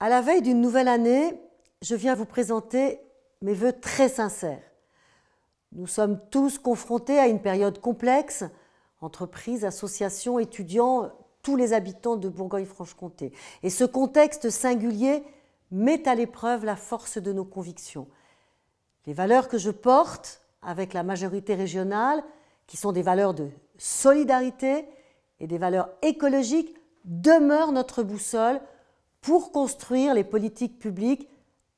À la veille d'une nouvelle année, je viens vous présenter mes vœux très sincères. Nous sommes tous confrontés à une période complexe, entreprises, associations, étudiants, tous les habitants de Bourgogne-Franche-Comté. Et ce contexte singulier met à l'épreuve la force de nos convictions. Les valeurs que je porte avec la majorité régionale, qui sont des valeurs de solidarité et des valeurs écologiques, demeurent notre boussole pour construire les politiques publiques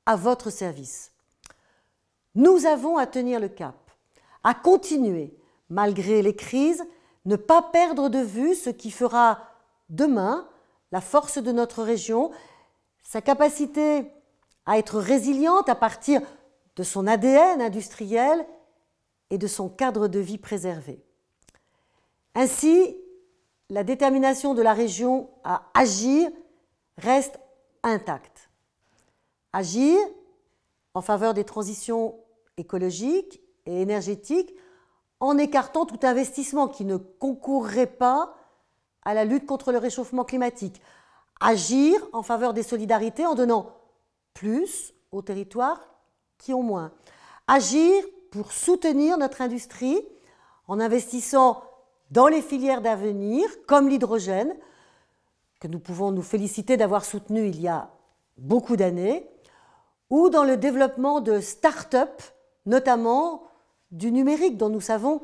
à votre service. Nous avons à tenir le cap, à continuer, malgré les crises, ne pas perdre de vue ce qui fera demain la force de notre région, sa capacité à être résiliente à partir de son ADN industriel et de son cadre de vie préservé. Ainsi, la détermination de la région à agir reste intacte. Agir en faveur des transitions écologiques et énergétiques en écartant tout investissement qui ne concourrait pas à la lutte contre le réchauffement climatique. Agir en faveur des solidarités en donnant plus aux territoires qui ont moins. Agir pour soutenir notre industrie en investissant dans les filières d'avenir, comme l'hydrogène, que nous pouvons nous féliciter d'avoir soutenu il y a beaucoup d'années, ou dans le développement de start-up, notamment du numérique, dont nous savons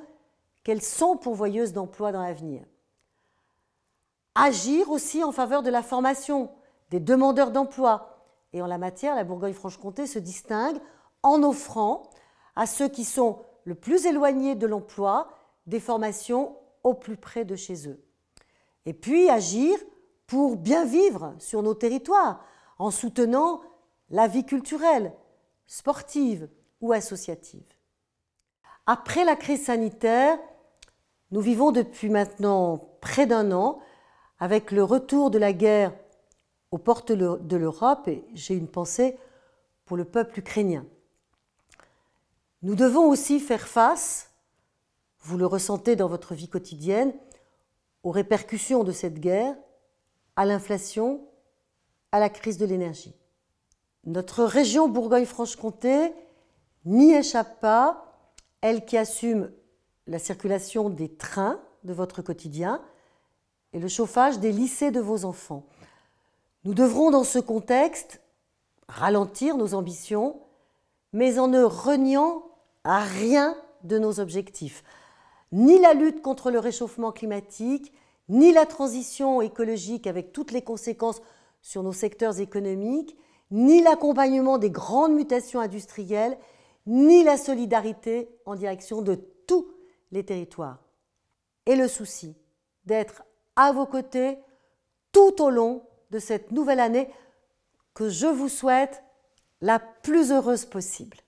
qu'elles sont pourvoyeuses d'emplois dans l'avenir. Agir aussi en faveur de la formation des demandeurs d'emploi. Et en la matière, la Bourgogne-Franche-Comté se distingue en offrant à ceux qui sont le plus éloignés de l'emploi des formations au plus près de chez eux. Et puis agir pour bien vivre sur nos territoires en soutenant la vie culturelle, sportive ou associative. Après la crise sanitaire, nous vivons depuis maintenant près d'un an avec le retour de la guerre aux portes de l'Europe et j'ai une pensée pour le peuple ukrainien. Nous devons aussi faire face, vous le ressentez dans votre vie quotidienne, aux répercussions de cette guerre à l'inflation, à la crise de l'énergie. Notre région Bourgogne-Franche-Comté n'y échappe pas, elle qui assume la circulation des trains de votre quotidien et le chauffage des lycées de vos enfants. Nous devrons dans ce contexte ralentir nos ambitions, mais en ne reniant à rien de nos objectifs, ni la lutte contre le réchauffement climatique, ni la transition écologique avec toutes les conséquences sur nos secteurs économiques, ni l'accompagnement des grandes mutations industrielles, ni la solidarité en direction de tous les territoires. Et le souci d'être à vos côtés tout au long de cette nouvelle année que je vous souhaite la plus heureuse possible.